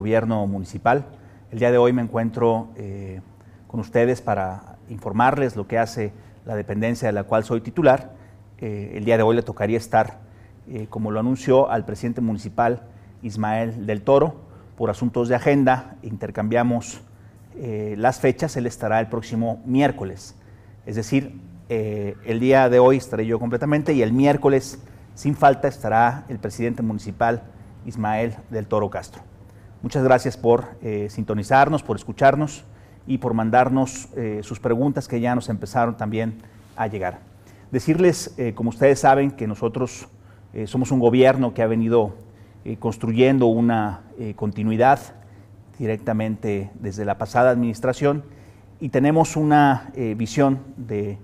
gobierno municipal. El día de hoy me encuentro eh, con ustedes para informarles lo que hace la dependencia de la cual soy titular. Eh, el día de hoy le tocaría estar, eh, como lo anunció, al presidente municipal Ismael del Toro. Por asuntos de agenda intercambiamos las fechas. Él estará el próximo miércoles. Es decir, el día de hoy estaré yo completamente y el miércoles, sin falta, estará el presidente municipal Ismael del Toro Castro. Muchas gracias por eh, sintonizarnos, por escucharnos y por mandarnos eh, sus preguntas que ya nos empezaron también a llegar. Decirles, eh, como ustedes saben, que nosotros somos un gobierno que ha venido construyendo una continuidad directamente desde la pasada administración y tenemos una visión de,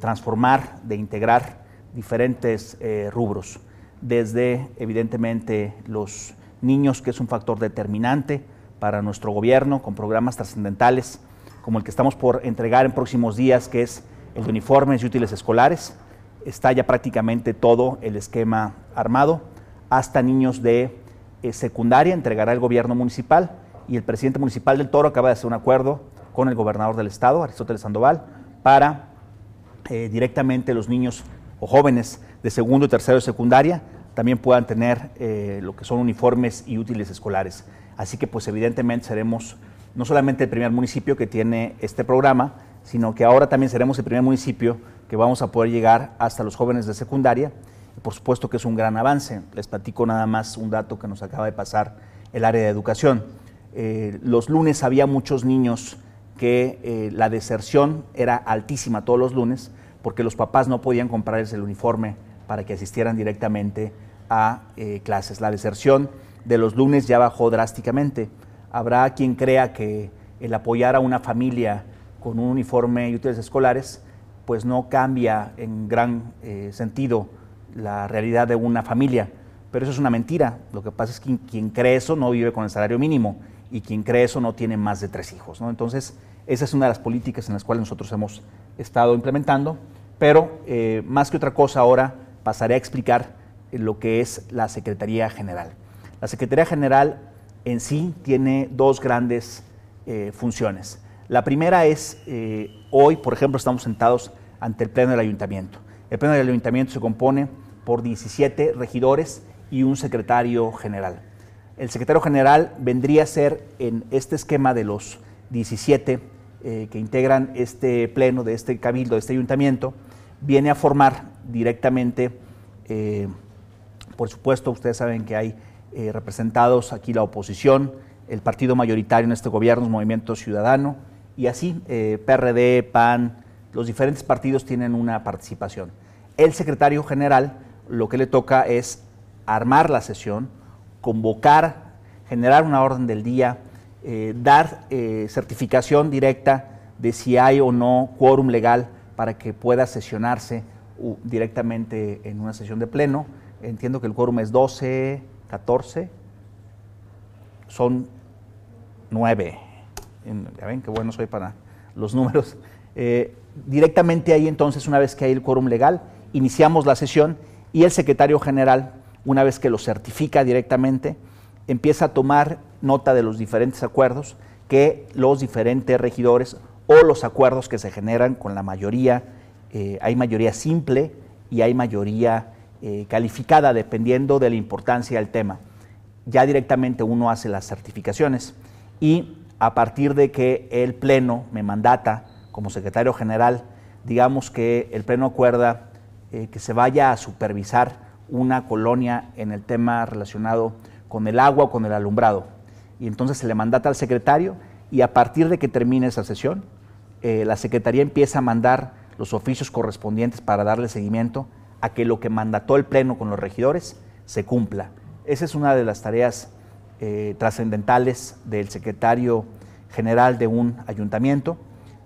transformar, de integrar diferentes rubros, desde evidentemente los niños, que es un factor determinante para nuestro gobierno, con programas trascendentales como el que estamos por entregar en próximos días, que es el de uniformes y útiles escolares. Está ya prácticamente todo el esquema armado, hasta niños de eh, secundaria entregará el gobierno municipal y el presidente municipal del Toro acaba de hacer un acuerdo con el gobernador del estado, Aristóteles Sandoval, para eh, directamente los niños o jóvenes de segundo, y tercero de secundaria también puedan tener eh, lo que son uniformes y útiles escolares. Así que pues evidentemente seremos no solamente el primer municipio que tiene este programa, sino que ahora también seremos el primer municipio que vamos a poder llegar hasta los jóvenes de secundaria. Por supuesto que es un gran avance. Les platico nada más un dato que nos acaba de pasar el área de educación. Eh, los lunes había muchos niños que eh, la deserción era altísima todos los lunes porque los papás no podían comprarles el uniforme para que asistieran directamente eh, clases. La deserción de los lunes ya bajó drásticamente. Habrá quien crea que el apoyar a una familia con un uniforme y útiles escolares, pues no cambia en gran eh, sentido la realidad de una familia. Pero eso es una mentira. Lo que pasa es que quien, cree eso no vive con el salario mínimo y quien cree eso no tiene más de tres hijos. ¿no? Entonces, esa es una de las políticas en las cuales nosotros hemos estado implementando. Pero eh, más que otra cosa, ahora pasaré a explicar lo que es la Secretaría General. La Secretaría General en sí tiene dos grandes eh, funciones. La primera es, eh, hoy, por ejemplo, estamos sentados ante el Pleno del Ayuntamiento. El Pleno del Ayuntamiento se compone por 17 regidores y un secretario general. El secretario general vendría a ser en este esquema de los 17 eh, que integran este pleno, de este cabildo, de este ayuntamiento, viene a formar directamente por supuesto, ustedes saben que hay eh, representados aquí la oposición, el partido mayoritario en este gobierno es Movimiento Ciudadano, y así eh, PRD, PAN, los diferentes partidos tienen una participación. El secretario general lo que le toca es armar la sesión, convocar, generar una orden del día, eh, dar certificación directa de si hay o no quórum legal para que pueda sesionarse directamente en una sesión de pleno entiendo que el quórum es 12, 14, son 9. Ya ven qué bueno soy para los números. Eh, directamente ahí entonces, una vez que hay el quórum legal, iniciamos la sesión y el secretario general, una vez que lo certifica directamente, empieza a tomar nota de los diferentes acuerdos que los diferentes regidores o los acuerdos que se generan con la mayoría, eh, hay mayoría simple y hay mayoría eh, calificada dependiendo de la importancia del tema. Ya directamente uno hace las certificaciones y a partir de que el Pleno me mandata como secretario general, digamos que el Pleno acuerda eh, que se vaya a supervisar una colonia en el tema relacionado con el agua o con el alumbrado. Y entonces se le mandata al secretario y a partir de que termine esa sesión, eh, la Secretaría empieza a mandar los oficios correspondientes para darle seguimiento a que lo que mandató el Pleno con los regidores se cumpla. Esa es una de las tareas eh, trascendentales del secretario general de un ayuntamiento.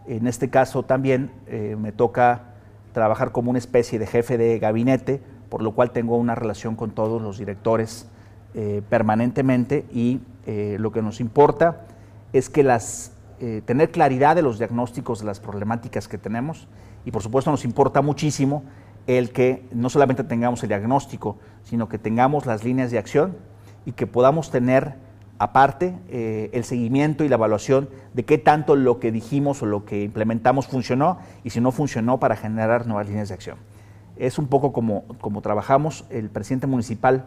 En este caso también eh, me toca trabajar como una especie de jefe de gabinete, por lo cual tengo una relación con todos los directores eh, permanentemente y lo que nos importa es que las, tener claridad de los diagnósticos de las problemáticas que tenemos y por supuesto nos importa muchísimo el que no solamente tengamos el diagnóstico, sino que tengamos las líneas de acción y que podamos tener aparte eh, el seguimiento y la evaluación de qué tanto lo que dijimos o lo que implementamos funcionó y si no funcionó para generar nuevas líneas de acción. Es un poco como, como trabajamos. El presidente municipal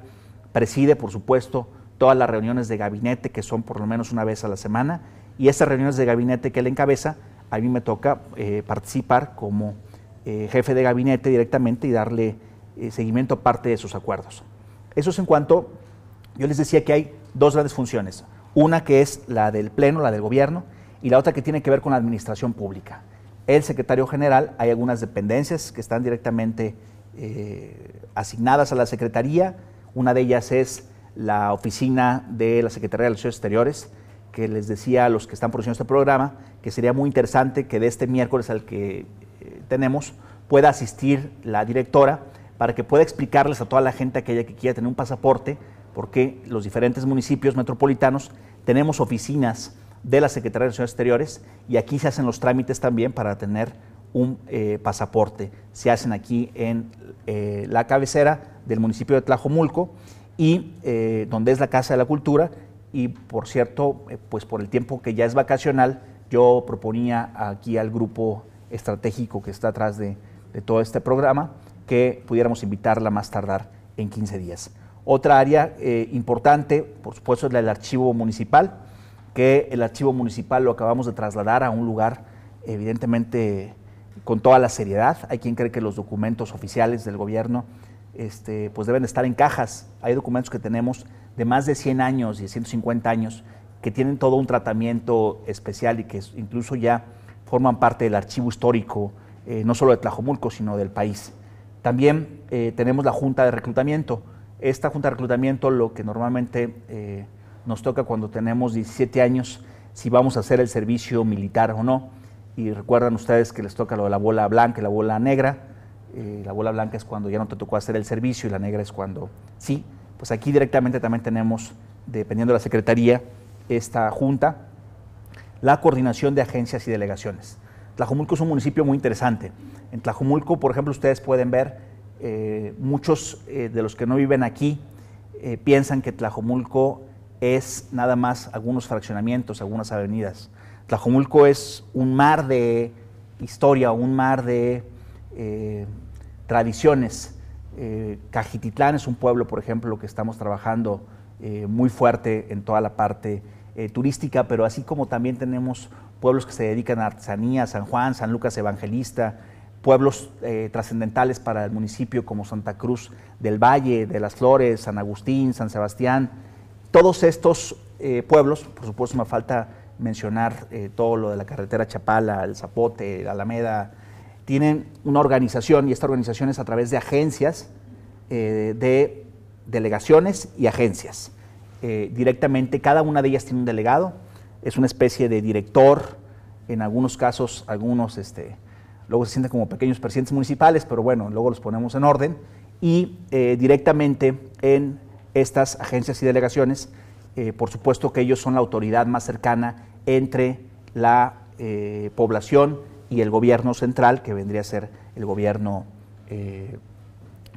preside, por supuesto, todas las reuniones de gabinete, que son por lo menos una vez a la semana, y esas reuniones de gabinete que él encabeza, a mí me toca eh, participar como eh, jefe de gabinete directamente y darle eh, seguimiento a parte de sus acuerdos. Eso es en cuanto, yo les decía que hay dos grandes funciones, una que es la del Pleno, la del Gobierno, y la otra que tiene que ver con la Administración Pública. El secretario general, hay algunas dependencias que están directamente eh, asignadas a la Secretaría, una de ellas es la oficina de la Secretaría de Relaciones Exteriores, que les decía a los que están produciendo este programa que sería muy interesante que de este miércoles al que tenemos, pueda asistir la directora para que pueda explicarles a toda la gente aquella que quiera tener un pasaporte, porque los diferentes municipios metropolitanos tenemos oficinas de la Secretaría de Relaciones Exteriores y aquí se hacen los trámites también para tener un eh, pasaporte. Se hacen aquí en eh, la cabecera del municipio de Tlajomulco y eh, donde es la Casa de la Cultura y por cierto, pues por el tiempo que ya es vacacional, yo proponía aquí al grupo estratégico que está atrás de, todo este programa, que pudiéramos invitarla más tardar en 15 días. Otra área eh, importante, por supuesto, es la archivo municipal, que el archivo municipal lo acabamos de trasladar a un lugar, evidentemente, con toda la seriedad. Hay quien cree que los documentos oficiales del gobierno este, pues deben estar en cajas. Hay documentos que tenemos de más de 100 años y 150 años que tienen todo un tratamiento especial y que incluso ya forman parte del archivo histórico, eh, no solo de Tlajomulco, sino del país. También eh, tenemos la Junta de Reclutamiento. Esta Junta de Reclutamiento, lo que normalmente eh, nos toca cuando tenemos 17 años, si vamos a hacer el servicio militar o no. Y recuerdan ustedes que les toca lo de la bola blanca y la bola negra. la bola blanca es cuando ya no te tocó hacer el servicio y la negra es cuando sí. Pues aquí directamente también tenemos, dependiendo de la Secretaría, esta Junta la coordinación de agencias y delegaciones. Tlajomulco es un municipio muy interesante. En Tlajomulco, por ejemplo, ustedes pueden ver, eh, muchos eh, de los que no viven aquí eh, piensan que Tlajomulco es nada más algunos fraccionamientos, algunas avenidas. Tlajomulco es un mar de historia, un mar de tradiciones. Cajititlán es un pueblo, por ejemplo, que estamos trabajando muy fuerte en toda la parte eh, turística, pero así como también tenemos pueblos que se dedican a artesanía, San Juan, San Lucas Evangelista, pueblos eh, trascendentales para el municipio como Santa Cruz del Valle, de las Flores, San Agustín, San Sebastián. Todos estos eh, pueblos, por supuesto me falta mencionar todo lo de la carretera Chapala, el Zapote, Alameda, tienen una organización y esta organización es a través de agencias, de delegaciones y agencias. Eh, directamente, cada una de ellas tiene un delegado, es una especie de director, en algunos casos, algunos, este, luego se sienten como pequeños presidentes municipales, pero bueno, luego los ponemos en orden, y eh, directamente en estas agencias y delegaciones, eh, por supuesto que ellos son la autoridad más cercana entre la población y el gobierno central, que vendría a ser el gobierno que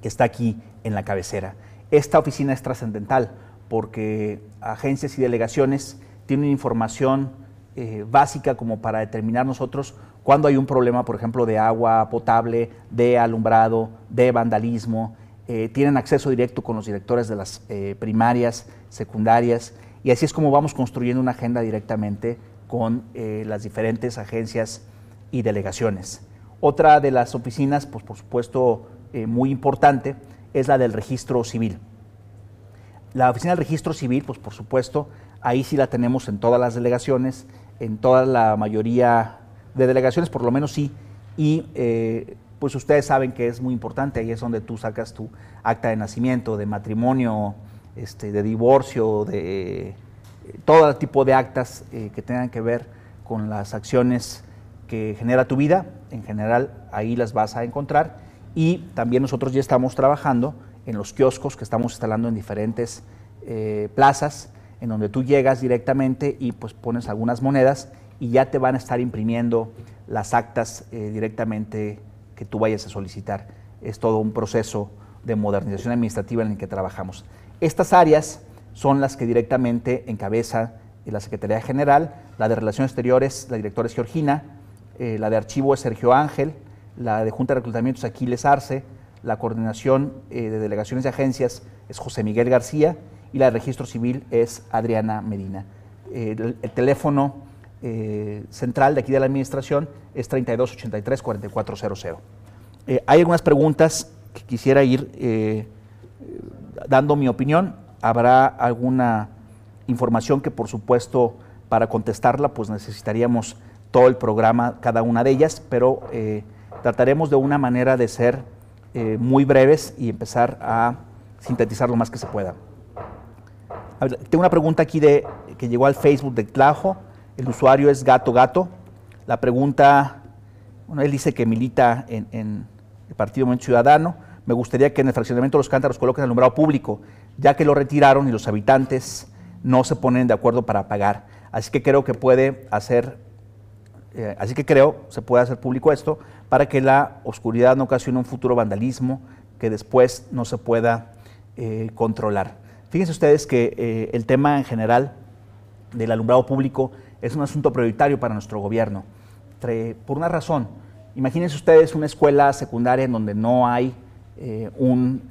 está aquí en la cabecera. Esta oficina es trascendental porque agencias y delegaciones tienen información eh, básica como para determinar nosotros cuando hay un problema, por ejemplo, de agua potable, de alumbrado, de vandalismo. Eh, tienen acceso directo con los directores de las eh, primarias, secundarias, y así es como vamos construyendo una agenda directamente con las diferentes agencias y delegaciones. Otra de las oficinas, pues por supuesto, muy importante, es la del registro civil. La Oficina del Registro Civil, pues por supuesto, ahí sí la tenemos en todas las delegaciones, en toda la mayoría de delegaciones, por lo menos sí, y eh, pues ustedes saben que es muy importante, ahí es donde tú sacas tu acta de nacimiento, de matrimonio, este, de divorcio, de eh, todo tipo de actas eh, que tengan que ver con las acciones que genera tu vida, en general ahí las vas a encontrar y también nosotros ya estamos trabajando en los kioscos que estamos instalando en diferentes eh, plazas, en donde tú llegas directamente y pues pones algunas monedas y ya te van a estar imprimiendo las actas eh, directamente que tú vayas a solicitar. Es todo un proceso de modernización administrativa en el que trabajamos. Estas áreas son las que directamente encabeza la Secretaría General, la de Relaciones Exteriores, la directora es Georgina, eh, la de Archivo es Sergio Ángel, la de Junta de Reclutamientos Aquiles Arce, la coordinación eh, de delegaciones y agencias es José Miguel García y la de registro civil es Adriana Medina. el, teléfono eh, central de aquí de la administración es 3283-4400. Eh, hay algunas preguntas que quisiera ir dando mi opinión. Habrá alguna información que por supuesto para contestarla pues necesitaríamos todo el programa, cada una de ellas, pero trataremos de una manera de ser eh, muy breves y empezar a sintetizar lo más que se pueda. tengo una pregunta aquí de, que llegó al Facebook de Tlajo. El usuario es Gato Gato. La pregunta, bueno, él dice que milita en, el Partido Movimiento Ciudadano. Me gustaría que en el fraccionamiento de los cántaros coloquen alumbrado público, ya que lo retiraron y los habitantes no se ponen de acuerdo para pagar. Así que creo que puede hacer eh, así que creo se puede hacer público esto para que la oscuridad no ocasione un futuro vandalismo que después no se pueda eh, controlar. Fíjense ustedes que eh, el tema en general del alumbrado público es un asunto prioritario para nuestro gobierno. por una razón, imagínense ustedes una escuela secundaria en donde no hay un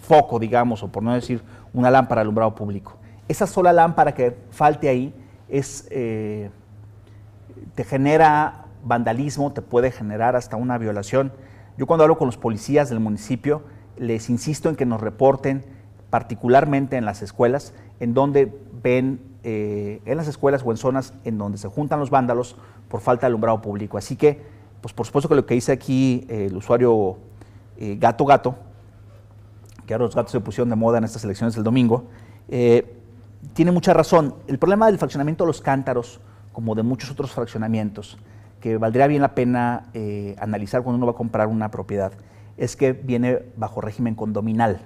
foco, digamos, o por no decir una lámpara de alumbrado público. Esa sola lámpara que falte ahí es te genera vandalismo, te puede generar hasta una violación. Yo cuando hablo con los policías del municipio, les insisto en que nos reporten, particularmente en las escuelas, en donde ven eh, en las escuelas o en zonas en donde se juntan los vándalos por falta de alumbrado público. Así que, pues por supuesto que lo que dice aquí eh, el usuario eh, Gato Gato, que ahora los gatos se pusieron de moda en estas elecciones del domingo, tiene mucha razón. El problema del fraccionamiento de los cántaros como de muchos otros fraccionamientos, que valdría bien la pena eh, analizar cuando uno va a comprar una propiedad, es que viene bajo régimen condominal.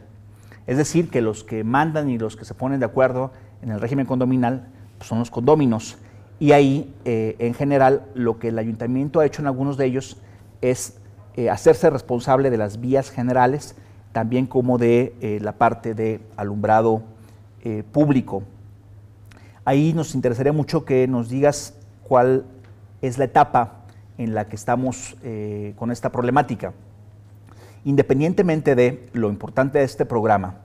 Es decir, que los que mandan y los que se ponen de acuerdo en el régimen condominal pues, son los condóminos. Y ahí, eh, en general, lo que el ayuntamiento ha hecho en algunos de ellos es eh, hacerse responsable de las vías generales, también como de la parte de alumbrado público. Ahí nos interesaría mucho que nos digas cuál es la etapa en la que estamos eh, con esta problemática. Independientemente de lo importante de este programa,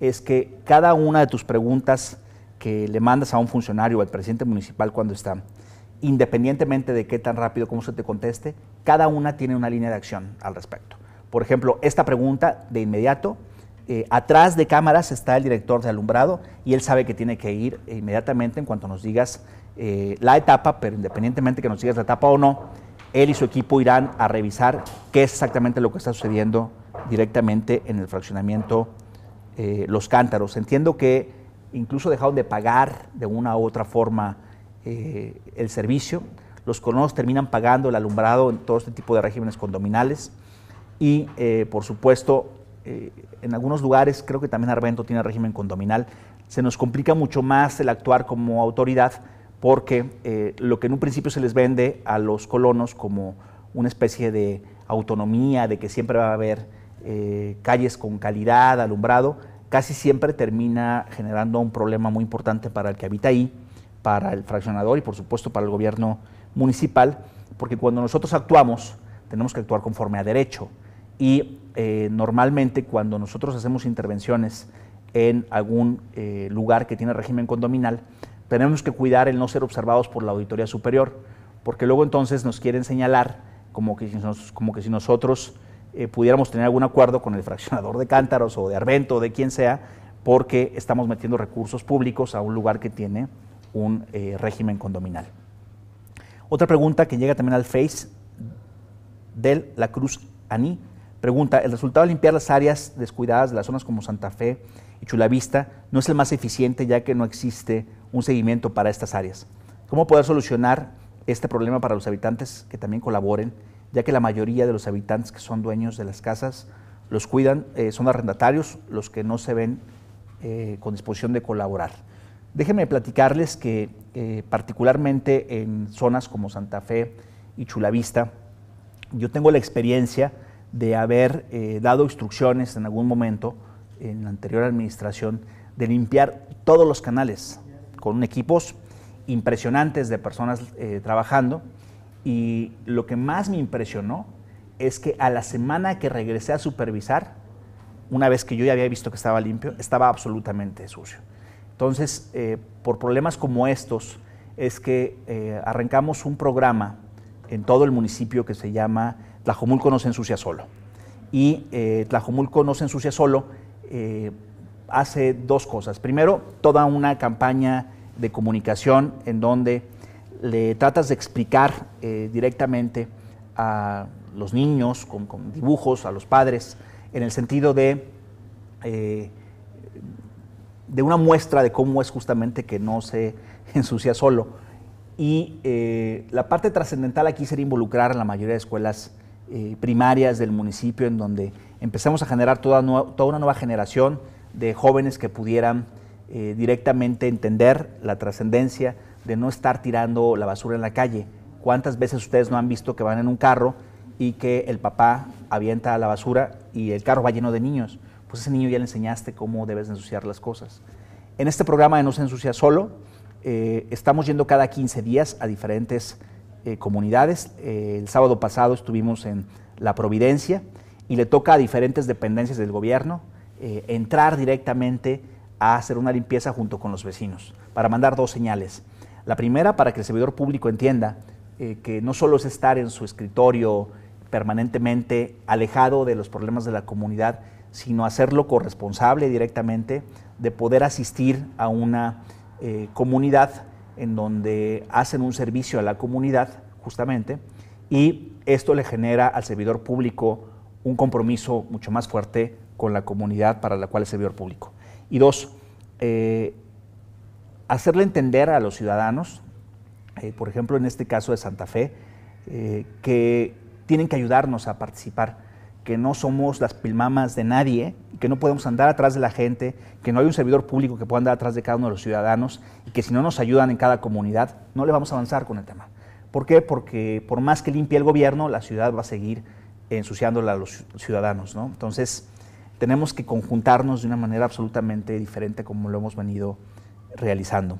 es que cada una de tus preguntas que le mandas a un funcionario o al presidente municipal cuando está, independientemente de qué tan rápido, cómo se te conteste, cada una tiene una línea de acción al respecto. Por ejemplo, esta pregunta de inmediato eh, atrás de cámaras está el director de alumbrado y él sabe que tiene que ir inmediatamente en cuanto nos digas eh, la etapa, pero independientemente que nos digas la etapa o no, él y su equipo irán a revisar qué es exactamente lo que está sucediendo directamente en el fraccionamiento eh, Los Cántaros. Entiendo que incluso dejaron de pagar de una u otra forma el servicio. Los colonos terminan pagando el alumbrado en todo este tipo de regímenes condominales y, por supuesto, eh, en algunos lugares, creo que también Arbento tiene régimen condominal, se nos complica mucho más el actuar como autoridad porque eh, lo que en un principio se les vende a los colonos como una especie de autonomía, de que siempre va a haber eh, calles con calidad, alumbrado, casi siempre termina generando un problema muy importante para el que habita ahí, para el fraccionador y por supuesto para el gobierno municipal, porque cuando nosotros actuamos tenemos que actuar conforme a derecho y eh, normalmente cuando nosotros hacemos intervenciones en algún eh, lugar que tiene régimen condominal, tenemos que cuidar el no ser observados por la auditoría superior, porque luego entonces nos quieren señalar como que si, nosotros eh, pudiéramos tener algún acuerdo con el fraccionador de cántaros o de Arvento o de quien sea, porque estamos metiendo recursos públicos a un lugar que tiene un régimen condominal. Otra pregunta que llega también al Face de La Cruz Aní Pregunta, ¿el resultado de limpiar las áreas descuidadas de las zonas como Santa Fe y Chulavista no es el más eficiente ya que no existe un seguimiento para estas áreas? ¿Cómo poder solucionar este problema para los habitantes que también colaboren, ya que la mayoría de los habitantes que son dueños de las casas los cuidan, eh, son arrendatarios los que no se ven eh, con disposición de colaborar? Déjenme platicarles que eh, particularmente en zonas como Santa Fe y Chulavista, yo tengo la experiencia de haber eh, dado instrucciones en algún momento en la anterior administración de limpiar todos los canales con equipos impresionantes de personas eh, trabajando y lo que más me impresionó es que a la semana que regresé a supervisar, una vez que yo ya había visto que estaba limpio, estaba absolutamente sucio. Entonces, eh, por problemas como estos, es que arrancamos un programa en todo el municipio que se llama Tlajomulco no se ensucia solo. Y eh, Tlajomulco no se ensucia solo eh, hace dos cosas. Primero, toda una campaña de comunicación en donde le tratas de explicar eh, directamente a los niños con, dibujos, a los padres, en el sentido de, de una muestra de cómo es justamente que no se ensucia solo. Y la parte trascendental aquí sería involucrar a la mayoría de escuelas eh, primarias del municipio en donde empezamos a generar toda, una nueva generación de jóvenes que pudieran eh, directamente entender la trascendencia de no estar tirando la basura en la calle. ¿Cuántas veces ustedes no han visto que van en un carro y que el papá avienta la basura y el carro va lleno de niños? Pues ese niño ya le enseñaste cómo debes ensuciar las cosas. En este programa de No se ensucia solo, eh, estamos yendo cada 15 días a diferentes eh, comunidades. Eh, el sábado pasado estuvimos en La Providencia y le toca a diferentes dependencias del gobierno eh, entrar directamente a hacer una limpieza junto con los vecinos para mandar dos señales. La primera, para que el servidor público entienda que no solo es estar en su escritorio permanentemente alejado de los problemas de la comunidad, sino hacerlo corresponsable directamente de poder asistir a una comunidad en donde hacen un servicio a la comunidad, justamente, y esto le genera al servidor público un compromiso mucho más fuerte con la comunidad para la cual es servidor público. Y dos, eh, hacerle entender a los ciudadanos, eh, por ejemplo en este caso de Santa Fe, eh, que tienen que ayudarnos a participar que no somos las pilmamas de nadie, que no podemos andar atrás de la gente, que no hay un servidor público que pueda andar atrás de cada uno de los ciudadanos y que si no nos ayudan en cada comunidad, no le vamos a avanzar con el tema. ¿Por qué? Porque por más que limpie el gobierno, la ciudad va a seguir ensuciándola a los ciudadanos. Entonces, tenemos que conjuntarnos de una manera absolutamente diferente como lo hemos venido realizando.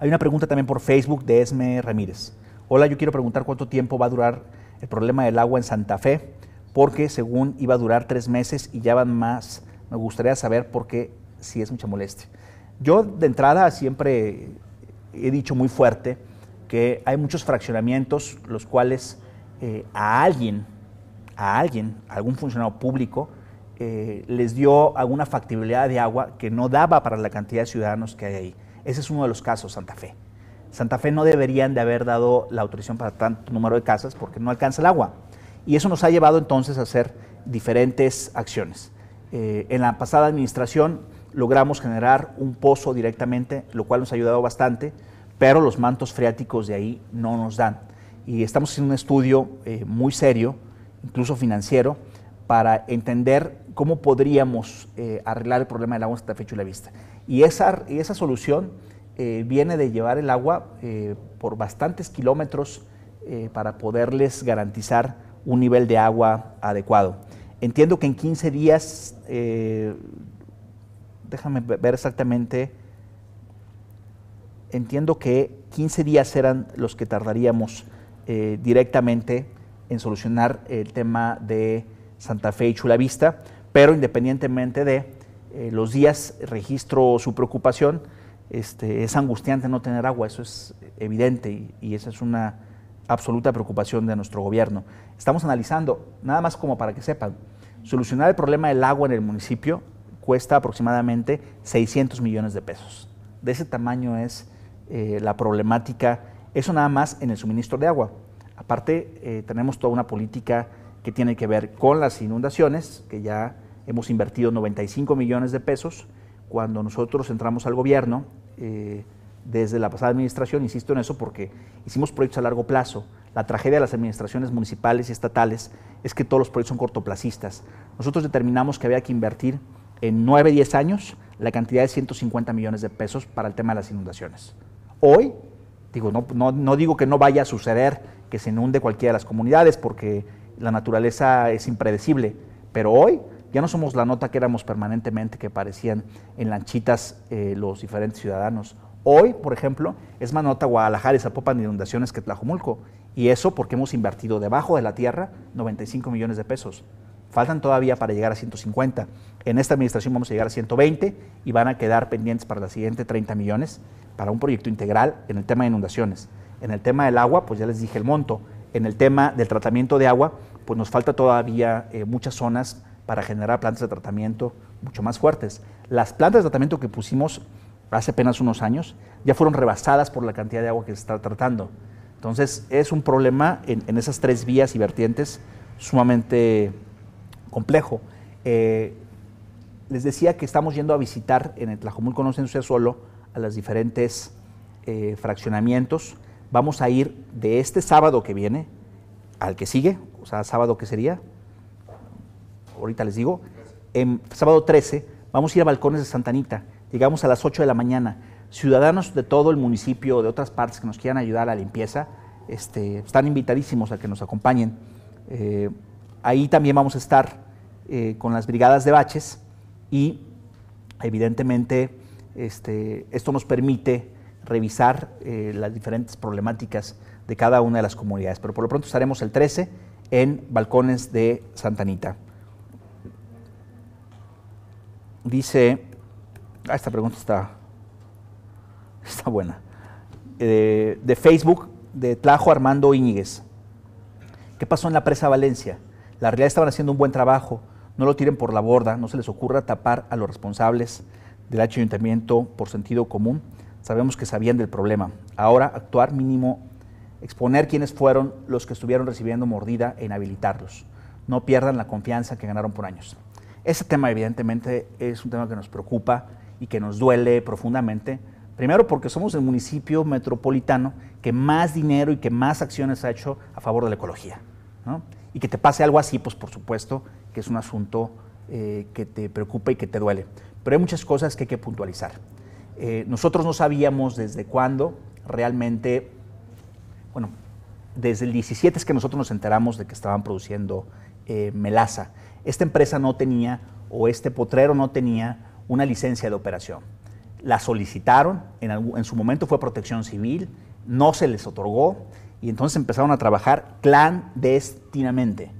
Hay una pregunta también por Facebook de Esme Ramírez. Hola, yo quiero preguntar cuánto tiempo va a durar el problema del agua en Santa Fe porque según iba a durar tres meses y ya van más. Me gustaría saber por qué si es mucha molestia. Yo de entrada siempre he dicho muy fuerte que hay muchos fraccionamientos los cuales eh, a alguien, a alguien, a algún funcionario público, eh, les dio alguna factibilidad de agua que no daba para la cantidad de ciudadanos que hay ahí. Ese es uno de los casos, Santa Fe. Santa Fe no deberían de haber dado la autorización para tanto número de casas porque no alcanza el agua. Y eso nos ha llevado entonces a hacer diferentes acciones. Eh, en la pasada administración logramos generar un pozo directamente, lo cual nos ha ayudado bastante, pero los mantos freáticos de ahí no nos dan. Y estamos haciendo un estudio eh, muy serio, incluso financiero, para entender cómo podríamos eh, arreglar el problema del agua hasta fecha y la Vista. Y esa, y esa solución viene de llevar el agua por bastantes kilómetros para poderles garantizar un nivel de agua adecuado. Entiendo que en 15 días, eh, déjame ver exactamente, entiendo que 15 días eran los que tardaríamos eh, directamente en solucionar el tema de Santa Fe y Chulavista, pero independientemente de eh, los días, registro su preocupación, este, es angustiante no tener agua, eso es evidente y esa es una absoluta preocupación de nuestro gobierno. Estamos analizando, nada más como para que sepan, solucionar el problema del agua en el municipio cuesta aproximadamente 600 millones de pesos. De ese tamaño es eh, la problemática, eso nada más en el suministro de agua. Aparte, eh, tenemos toda una política que tiene que ver con las inundaciones, que ya hemos invertido 95 millones de pesos. Cuando nosotros entramos al gobierno, eh, desde la pasada administración, insisto en eso porque hicimos proyectos a largo plazo. La tragedia de las administraciones municipales y estatales es que todos los proyectos son cortoplacistas. Nosotros determinamos que había que invertir en 9, 10 años la cantidad de 150 millones de pesos para el tema de las inundaciones. Hoy, digo, no, no, digo que no vaya a suceder que se inunde cualquiera de las comunidades porque la naturaleza es impredecible, pero hoy ya no somos la nota que éramos permanentemente, que parecían en lanchitas eh, los diferentes ciudadanos Hoy, por ejemplo, es Manota, Guadalajara y de inundaciones que Tlajumulco. Y eso porque hemos invertido debajo de la tierra 95 millones de pesos. Faltan todavía para llegar a 150. En esta administración vamos a llegar a 120 y van a quedar pendientes para la siguiente 30 millones para un proyecto integral en el tema de inundaciones. En el tema del agua, pues ya les dije el monto. En el tema del tratamiento de agua, pues nos falta todavía eh, muchas zonas para generar plantas de tratamiento mucho más fuertes. Las plantas de tratamiento que pusimos hace apenas unos años, ya fueron rebasadas por la cantidad de agua que se está tratando. Entonces es un problema en, esas tres vías y vertientes sumamente complejo. Eh, les decía que estamos yendo a visitar en el Tlajomulco conocen Censura Solo a los diferentes eh, fraccionamientos. Vamos a ir de este sábado que viene al que sigue, o sea, sábado que sería, ahorita les digo, en sábado 13 vamos a ir a Balcones de Santanita llegamos a las 8 de la mañana, ciudadanos de todo el municipio, de otras partes que nos quieran ayudar a la limpieza, este, están invitadísimos a que nos acompañen. Eh, ahí también vamos a estar eh, con las brigadas de baches y evidentemente este, esto nos permite revisar eh, las diferentes problemáticas de cada una de las comunidades. Pero por lo pronto estaremos el 13 en Balcones de Santa Anita. Dice Ah, esta pregunta está, está buena. Eh, de Facebook, de Tlajo Armando Íñiguez. ¿Qué pasó en la presa Valencia? La realidad estaban haciendo un buen trabajo. No lo tiren por la borda, no se les ocurra tapar a los responsables del ayuntamiento por sentido común. Sabemos que sabían del problema. Ahora, actuar mínimo, exponer quiénes fueron los que estuvieron recibiendo mordida e inhabilitarlos. No pierdan la confianza que ganaron por años. Este tema, evidentemente, es un tema que nos preocupa y que nos duele profundamente. Primero porque somos el municipio metropolitano que más dinero y que más acciones ha hecho a favor de la ecología. Y que te pase algo así, pues por supuesto que es un asunto eh, que te preocupa y que te duele. Pero hay muchas cosas que hay que puntualizar. Eh, nosotros no sabíamos desde cuándo realmente, bueno, desde el 17 es que nosotros nos enteramos de que estaban produciendo eh, melaza. Esta empresa no tenía, o este potrero no tenía, una licencia de operación. La solicitaron, en, su momento fue protección civil, no se les otorgó y entonces empezaron a trabajar clandestinamente.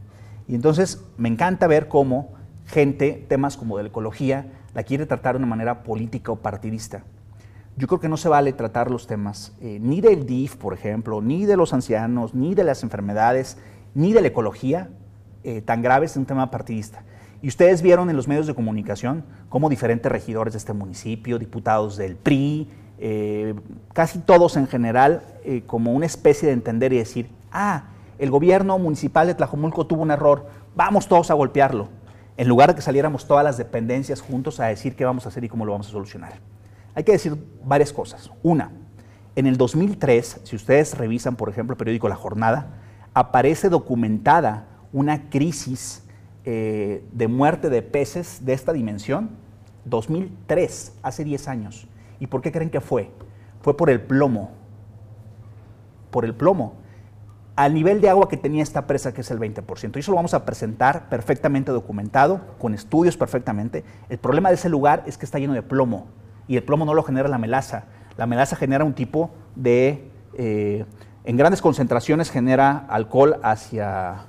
Y entonces me encanta ver cómo gente, temas como de la ecología, la quiere tratar de una manera política o partidista. Yo creo que no se vale tratar los temas eh, ni del DIF, por ejemplo, ni de los ancianos, ni de las enfermedades, ni de la ecología eh, tan graves es un tema partidista. Y ustedes vieron en los medios de comunicación cómo diferentes regidores de este municipio, diputados del PRI, eh, casi todos en general, eh, como una especie de entender y decir, ah, el gobierno municipal de Tlajomulco tuvo un error, vamos todos a golpearlo, en lugar de que saliéramos todas las dependencias juntos a decir qué vamos a hacer y cómo lo vamos a solucionar. Hay que decir varias cosas. Una, en el 2003, si ustedes revisan, por ejemplo, el periódico La Jornada, aparece documentada una crisis eh, de muerte de peces de esta dimensión? 2003, hace 10 años. ¿Y por qué creen que fue? Fue por el plomo. Por el plomo. Al nivel de agua que tenía esta presa, que es el 20%. Y eso lo vamos a presentar perfectamente documentado, con estudios perfectamente. El problema de ese lugar es que está lleno de plomo. Y el plomo no lo genera la melaza. La melaza genera un tipo de. Eh, en grandes concentraciones genera alcohol hacia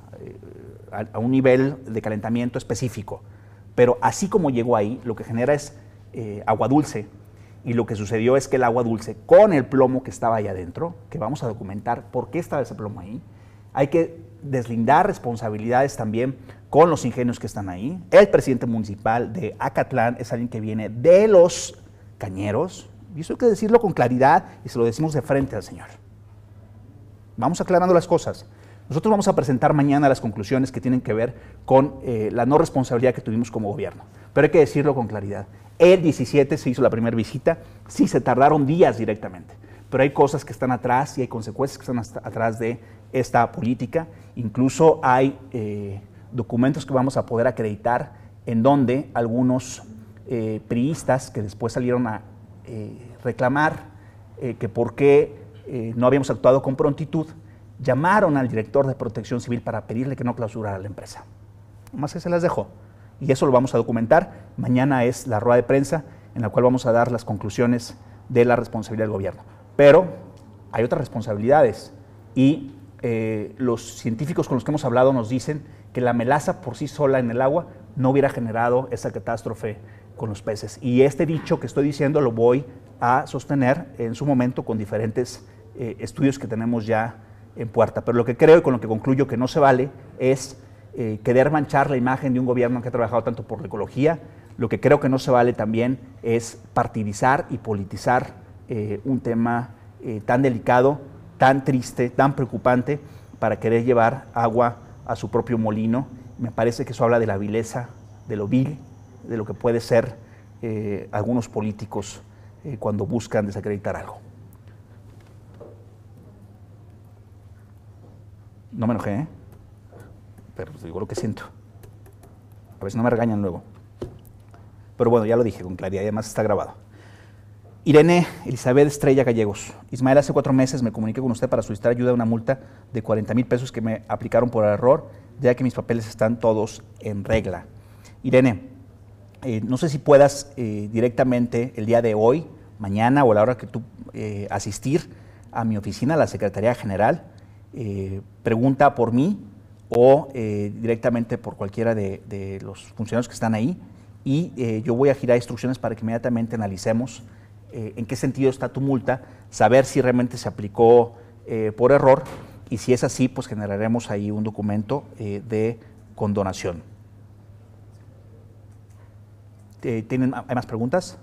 a, un nivel de calentamiento específico. Pero así como llegó ahí, lo que genera es eh, agua dulce. Y lo que sucedió es que el agua dulce, con el plomo que estaba ahí adentro, que vamos a documentar por qué estaba ese plomo ahí, hay que deslindar responsabilidades también con los ingenios que están ahí. El presidente municipal de Acatlán es alguien que viene de los cañeros. Y eso hay que decirlo con claridad y se lo decimos de frente al señor. Vamos aclarando las cosas. Nosotros vamos a presentar mañana las conclusiones que tienen que ver con eh, la no responsabilidad que tuvimos como gobierno. Pero hay que decirlo con claridad. El 17 se hizo la primera visita, sí se tardaron días directamente, pero hay cosas que están atrás y hay consecuencias que están atrás de esta política. Incluso hay eh, documentos que vamos a poder acreditar en donde algunos eh, priistas que después salieron a reclamar que por qué no habíamos actuado con prontitud, llamaron al director de protección civil para pedirle que no clausurara la empresa. Nomás que se las dejó. Y eso lo vamos a documentar. Mañana es la rueda de prensa en la cual vamos a dar las conclusiones de la responsabilidad del gobierno. Pero hay otras responsabilidades y eh, los científicos con los que hemos hablado nos dicen que la melaza por sí sola en el agua no hubiera generado esa catástrofe con los peces. Y este dicho que estoy diciendo lo voy a sostener en su momento con diferentes eh, estudios que tenemos ya puerta. Pero lo que creo y con lo que concluyo que no se vale es eh, querer manchar la imagen de un gobierno que ha trabajado tanto por la ecología. Lo que creo que no se vale también es partidizar y politizar eh, un tema eh, tan delicado, tan triste, tan preocupante para querer llevar agua a su propio molino. Me parece que eso habla de la vileza, de lo vil, de lo que puede ser algunos políticos cuando buscan desacreditar algo. No me enojé, ¿eh? pero pues, digo lo que siento. A ver si no me regañan luego. Pero bueno, ya lo dije con claridad y además está grabado. Irene Elizabeth Estrella Gallegos. Ismael, hace cuatro meses me comuniqué con usted para solicitar ayuda a una multa de 40 mil pesos que me aplicaron por error, ya que mis papeles están todos en regla. Irene, eh, no sé si puedas eh, directamente el día de hoy, mañana o a la hora que tú asistir a mi oficina, a la Secretaría General, eh, pregunta por mí o eh, directamente por cualquiera de, los funcionarios que están ahí y eh, yo voy a girar instrucciones para que inmediatamente analicemos en qué sentido está tu multa, saber si realmente se aplicó por error y si es así, pues generaremos ahí un documento de condonación. ¿Tienen, ah, ¿Hay más preguntas?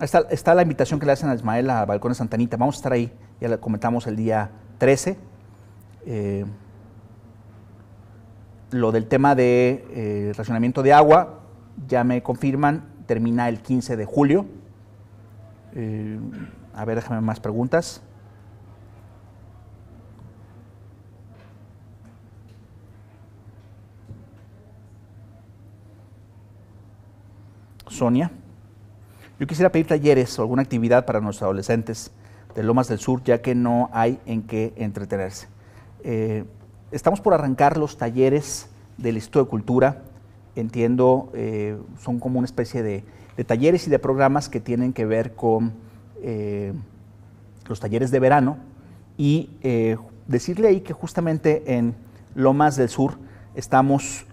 Está, está la invitación que le hacen a Ismael a Balcones Santanita. Vamos a estar ahí. Ya la comentamos el día 13. Eh, lo del tema de eh, racionamiento de agua, ya me confirman, termina el 15 de julio. Eh, a ver, déjame más preguntas. Sonia. Yo quisiera pedir talleres o alguna actividad para nuestros adolescentes de Lomas del Sur, ya que no hay en qué entretenerse. Eh, estamos por arrancar los talleres del Instituto de Cultura. Entiendo, eh, son como una especie de, talleres y de programas que tienen que ver con eh, los talleres de verano. Y decirle ahí que justamente en Lomas del Sur estamos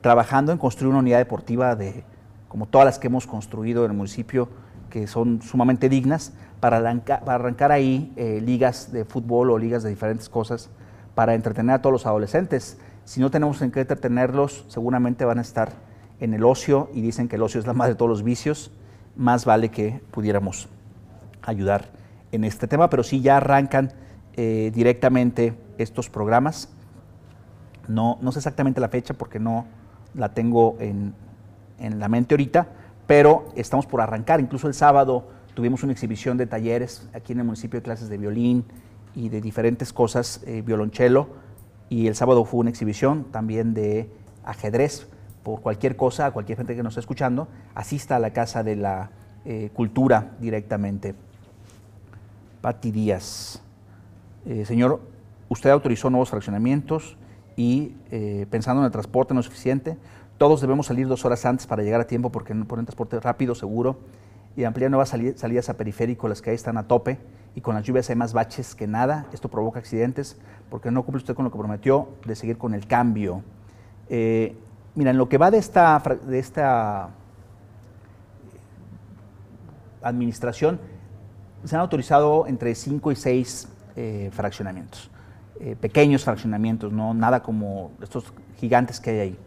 trabajando en construir una unidad deportiva de, como todas las que hemos construido en el municipio, que son sumamente dignas, para, arrancar ahí eh, ligas de fútbol o ligas de diferentes cosas para entretener a todos los adolescentes. Si no tenemos en qué entretenerlos, seguramente van a estar en el ocio y dicen que el ocio es la madre de todos los vicios. Más vale que pudiéramos ayudar en este tema, pero sí ya arrancan eh, directamente estos programas. No, no sé exactamente la fecha porque no la tengo en, en la mente ahorita, pero estamos por arrancar. Incluso el sábado tuvimos una exhibición de talleres aquí en el municipio de clases de violín y de diferentes cosas, eh, violonchelo, y el sábado fue una exhibición también de ajedrez. Por cualquier cosa, a cualquier gente que nos está escuchando, asista a la Casa de la eh, Cultura directamente. Pati Díaz. Eh, señor, usted autorizó nuevos fraccionamientos y pensando en el transporte no es suficiente, todos debemos salir dos horas antes para llegar a tiempo porque no ponen transporte rápido, seguro y ampliar nuevas salidas a periférico, las que ahí están a tope y con las lluvias hay más baches que nada. Esto provoca accidentes porque no cumple usted con lo que prometió de seguir con el cambio. Eh, mira, en lo que va de esta, de administración, se han autorizado entre cinco y seis eh, fraccionamientos, eh, pequeños fraccionamientos, no nada como estos gigantes que hay ahí.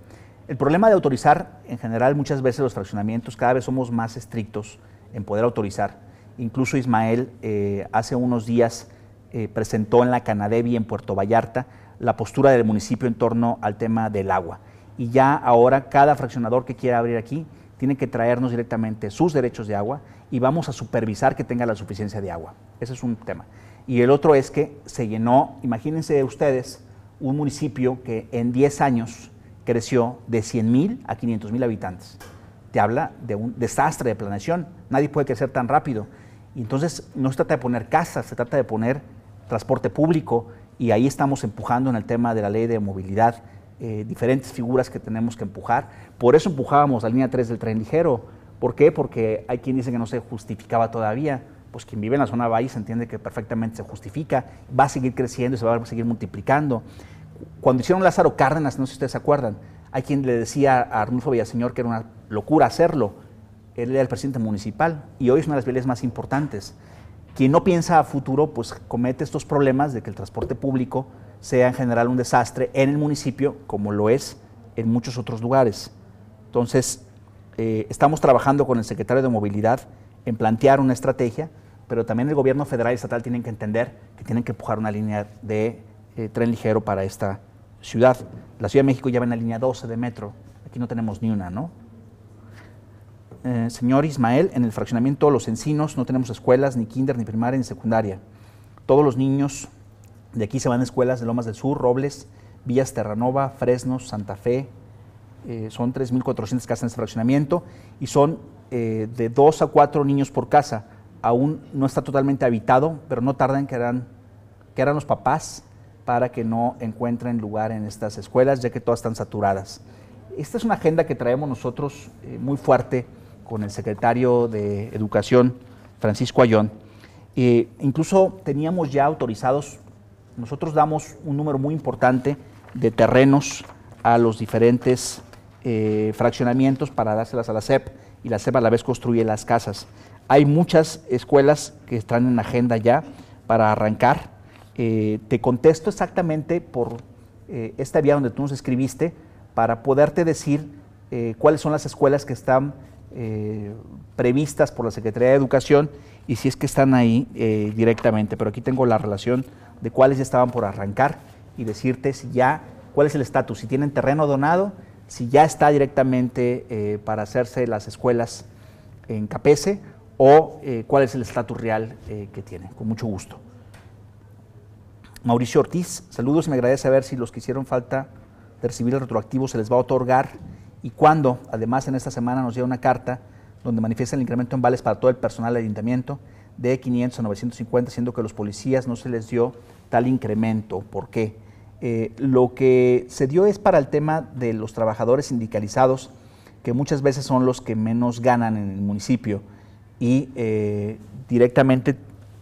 El problema de autorizar, en general, muchas veces los fraccionamientos cada vez somos más estrictos en poder autorizar. Incluso Ismael eh, hace unos días eh, presentó en la Canadevi en Puerto Vallarta la postura del municipio en torno al tema del agua. Y ya ahora cada fraccionador que quiera abrir aquí tiene que traernos directamente sus derechos de agua y vamos a supervisar que tenga la suficiencia de agua. Ese es un tema. Y el otro es que se llenó, imagínense ustedes, un municipio que en 10 años creció de 100.000 a mil habitantes. Te habla de un desastre de planeación. Nadie puede crecer tan rápido. Y entonces no se trata de poner casas, se trata de poner transporte público y ahí estamos empujando en el tema de la ley de movilidad eh, diferentes figuras que tenemos que empujar. Por eso empujábamos la línea 3 del tren ligero. ¿Por qué? Porque hay quien dice que no se justificaba todavía. Pues quien vive en la zona valle se entiende que perfectamente se justifica, va a seguir creciendo y se va a seguir multiplicando cuando hicieron Lázaro Cárdenas, no sé si ustedes se acuerdan, hay quien le decía a Arnulfo Villaseñor que era una locura hacerlo. Él era el presidente municipal y hoy es una de las vías más importantes. Quien no piensa a futuro, pues comete estos problemas de que el transporte público sea en general un desastre en el municipio, como lo es en muchos otros lugares. Entonces, eh, estamos trabajando con el secretario de Movilidad en plantear una estrategia, pero también el gobierno federal y estatal tienen que entender que tienen que empujar una línea de eh, tren ligero para esta ciudad. La Ciudad de México ya va en la línea 12 de metro. Aquí no tenemos ni una, ¿no? Eh, señor Ismael, en el fraccionamiento Los Encinos no tenemos escuelas, ni kinder, ni primaria, ni secundaria. Todos los niños de aquí se van a escuelas de Lomas del Sur, Robles, Villas Terranova, Fresnos, Santa Fe. Eh, son 3.400 casas en este fraccionamiento y son de 2 a 4 niños por casa. Aún no está totalmente habitado, pero no tardan que eran que eran los papás para que no encuentren lugar en estas escuelas, ya que todas están saturadas. Esta es una agenda que traemos nosotros eh, muy fuerte con el secretario de Educación, Francisco Ayón. E incluso teníamos ya autorizados, nosotros damos un número muy importante de terrenos a los diferentes eh, fraccionamientos para dárselas a la SEP, y la SEP a la vez construye las casas. Hay muchas escuelas que están en agenda ya para arrancar eh, te contesto exactamente por eh, esta vía donde tú nos escribiste para poderte decir eh, cuáles son las escuelas que están previstas por la Secretaría de Educación y si es que están ahí directamente. Pero aquí tengo la relación de cuáles ya estaban por arrancar y decirte si ya, cuál es el estatus, si tienen terreno donado, si ya está directamente para hacerse las escuelas en Capese o cuál es el estatus real que tienen. Con mucho gusto. Mauricio Ortiz, saludos, me agradece saber si los que hicieron falta de recibir el retroactivo se les va a otorgar y cuándo. Además, en esta semana nos llega una carta donde manifiesta el incremento en vales para todo el personal del ayuntamiento de 500 a 950, siendo que a los policías no se les dio tal incremento. ¿Por qué? Eh, lo que se dio es para el tema de los trabajadores sindicalizados, que muchas veces son los que menos ganan en el municipio y eh, directamente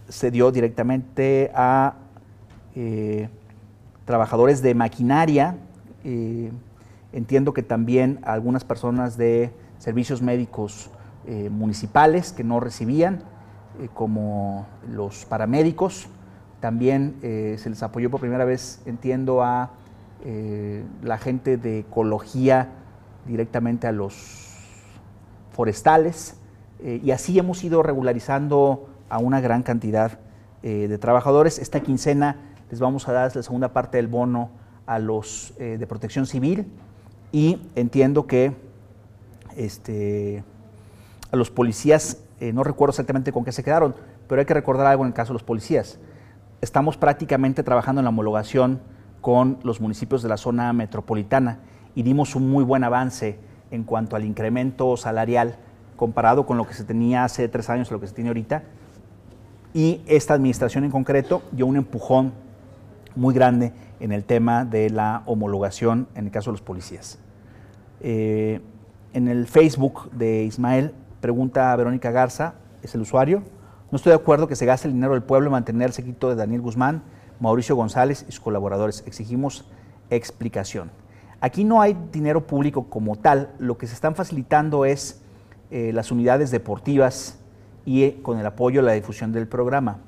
se dio directamente a eh, trabajadores de maquinaria, eh, entiendo que también algunas personas de servicios médicos eh, municipales que no recibían, como los paramédicos, también se les apoyó por primera vez, entiendo, a la gente de ecología directamente a los forestales, y así hemos ido regularizando a una gran cantidad de trabajadores. Esta quincena les vamos a dar la segunda parte del bono a los eh, de protección civil y entiendo que este, a los policías, eh, no recuerdo exactamente con qué se quedaron, pero hay que recordar algo en el caso de los policías. Estamos prácticamente trabajando en la homologación con los municipios de la zona metropolitana y dimos un muy buen avance en cuanto al incremento salarial comparado con lo que se tenía hace tres años a lo que se tiene ahorita. Y esta administración en concreto dio un empujón muy grande en el tema de la homologación en el caso de los policías. Eh, en el Facebook de Ismael pregunta Verónica Garza, es el usuario, no estoy de acuerdo que se gaste el dinero del pueblo en mantenerse quito de Daniel Guzmán, Mauricio González y sus colaboradores. Exigimos explicación. Aquí no hay dinero público como tal, lo que se están facilitando es eh, las unidades deportivas y eh, con el apoyo a la difusión del programa.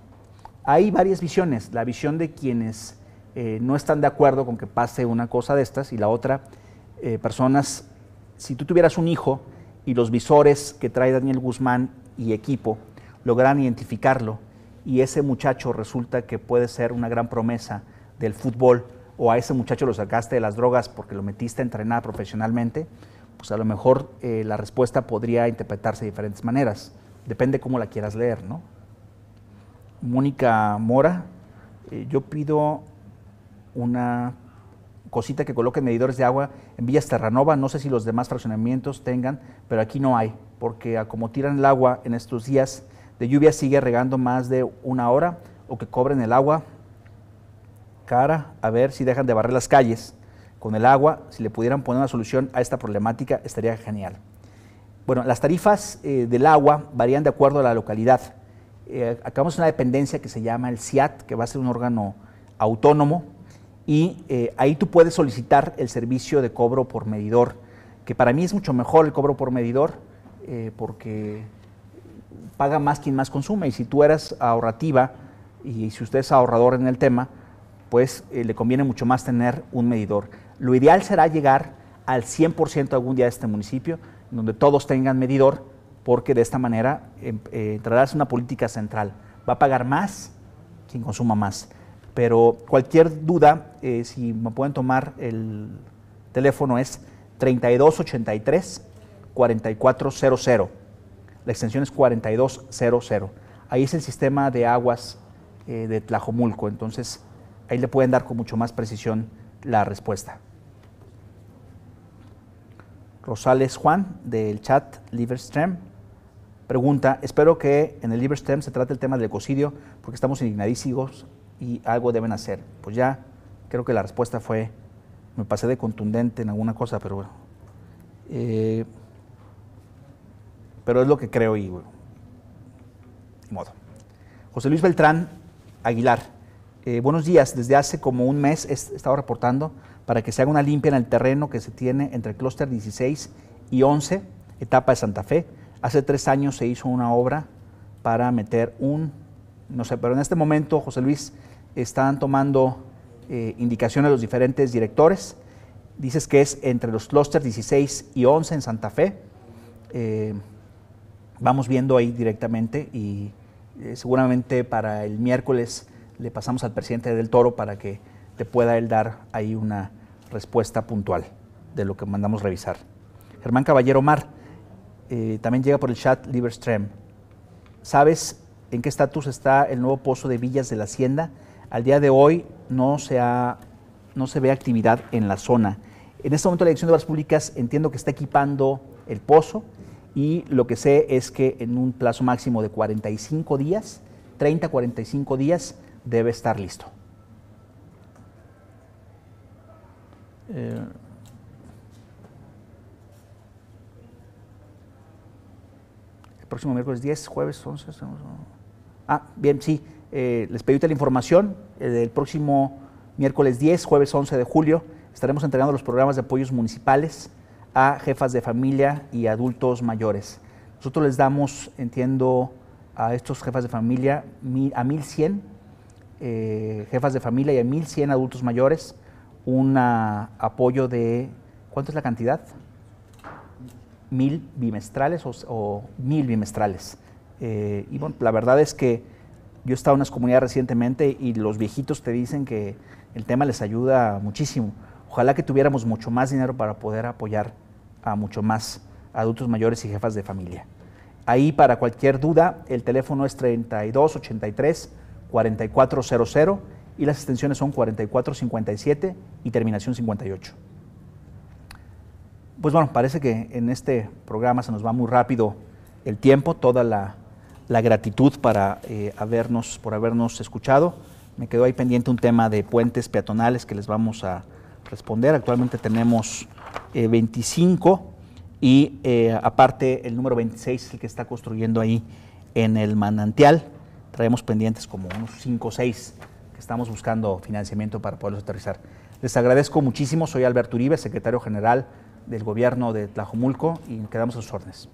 Hay varias visiones, la visión de quienes eh, no están de acuerdo con que pase una cosa de estas y la otra, eh, personas, si tú tuvieras un hijo y los visores que trae Daniel Guzmán y equipo logran identificarlo y ese muchacho resulta que puede ser una gran promesa del fútbol o a ese muchacho lo sacaste de las drogas porque lo metiste a entrenar profesionalmente, pues a lo mejor eh, la respuesta podría interpretarse de diferentes maneras. Depende cómo la quieras leer, ¿no? Mónica Mora, eh, yo pido una cosita que coloquen medidores de agua en Villas Terranova, no sé si los demás fraccionamientos tengan, pero aquí no hay, porque a como tiran el agua en estos días de lluvia sigue regando más de una hora o que cobren el agua cara, a ver si dejan de barrer las calles con el agua, si le pudieran poner una solución a esta problemática estaría genial. Bueno, las tarifas eh, del agua varían de acuerdo a la localidad. Acabamos eh, acabamos una dependencia que se llama el CIAT, que va a ser un órgano autónomo, y eh, ahí tú puedes solicitar el servicio de cobro por medidor, que para mí es mucho mejor el cobro por medidor, eh, porque paga más quien más consume, y si tú eres ahorrativa y si usted es ahorrador en el tema, pues le conviene mucho más tener un medidor. Lo ideal será llegar al 100% algún día de este municipio, donde todos tengan medidor porque de esta manera em, eh, entrarás en una política central. Va a pagar más quien consuma más. Pero cualquier duda, eh, si me pueden tomar el teléfono, es 3283-4400. La extensión es 4200. Ahí es el sistema de aguas eh, de Tlajomulco. Entonces, ahí le pueden dar con mucho más precisión la respuesta. Rosales Juan del chat Liverstream. Pregunta, espero que en el Stem se trate el tema del ecocidio, porque estamos indignadísimos y algo deben hacer. Pues ya, creo que la respuesta fue, me pasé de contundente en alguna cosa, pero bueno. Eh, pero es lo que creo y bueno, modo. José Luis Beltrán Aguilar, eh, buenos días, desde hace como un mes he estado reportando para que se haga una limpia en el terreno que se tiene entre el clúster 16 y 11, etapa de Santa Fe Hace tres años se hizo una obra para meter un, no sé, pero en este momento, José Luis, están tomando eh, indicaciones los diferentes directores. Dices que es entre los clústeres 16 y 11 en Santa Fe. Eh, vamos viendo ahí directamente y eh, seguramente para el miércoles le pasamos al presidente del Toro para que te pueda él dar ahí una respuesta puntual de lo que mandamos revisar. Germán Caballero Mar. Eh, también llega por el chat stream ¿Sabes en qué estatus está el nuevo pozo de Villas de la Hacienda? Al día de hoy no se, no se ve actividad en la zona. En este momento la Dirección de Obras Públicas entiendo que está equipando el pozo y lo que sé es que en un plazo máximo de 45 días, 30, 45 días, debe estar listo. Eh, próximo miércoles 10, jueves 11. Ah, bien, sí, eh, les pedí la información. Eh, El próximo miércoles 10, jueves 11 de julio, estaremos entregando los programas de apoyos municipales a jefas de familia y adultos mayores. Nosotros les damos, entiendo, a estos jefas de familia, a 1100 eh, jefas de familia y a 1100 adultos mayores, un apoyo de, ¿cuánto es la cantidad? mil bimestrales o, mil bimestrales. Eh, y bueno, la verdad es que yo he estado en unas comunidades recientemente y los viejitos te dicen que el tema les ayuda muchísimo. Ojalá que tuviéramos mucho más dinero para poder apoyar a mucho más adultos mayores y jefas de familia. Ahí para cualquier duda, el teléfono es 3283 4400 y las extensiones son 4457 y terminación 58. Pues bueno, parece que en este programa se nos va muy rápido el tiempo, toda la, gratitud para eh, habernos, por habernos escuchado. Me quedó ahí pendiente un tema de puentes peatonales que les vamos a responder. Actualmente tenemos 25 eh, y eh, aparte el número 26 es el que está construyendo ahí en el manantial. Traemos pendientes como unos 5 o 6 que estamos buscando financiamiento para poderlos aterrizar. Les agradezco muchísimo. Soy Alberto Uribe, secretario general del gobierno de Tlajomulco y quedamos a sus órdenes.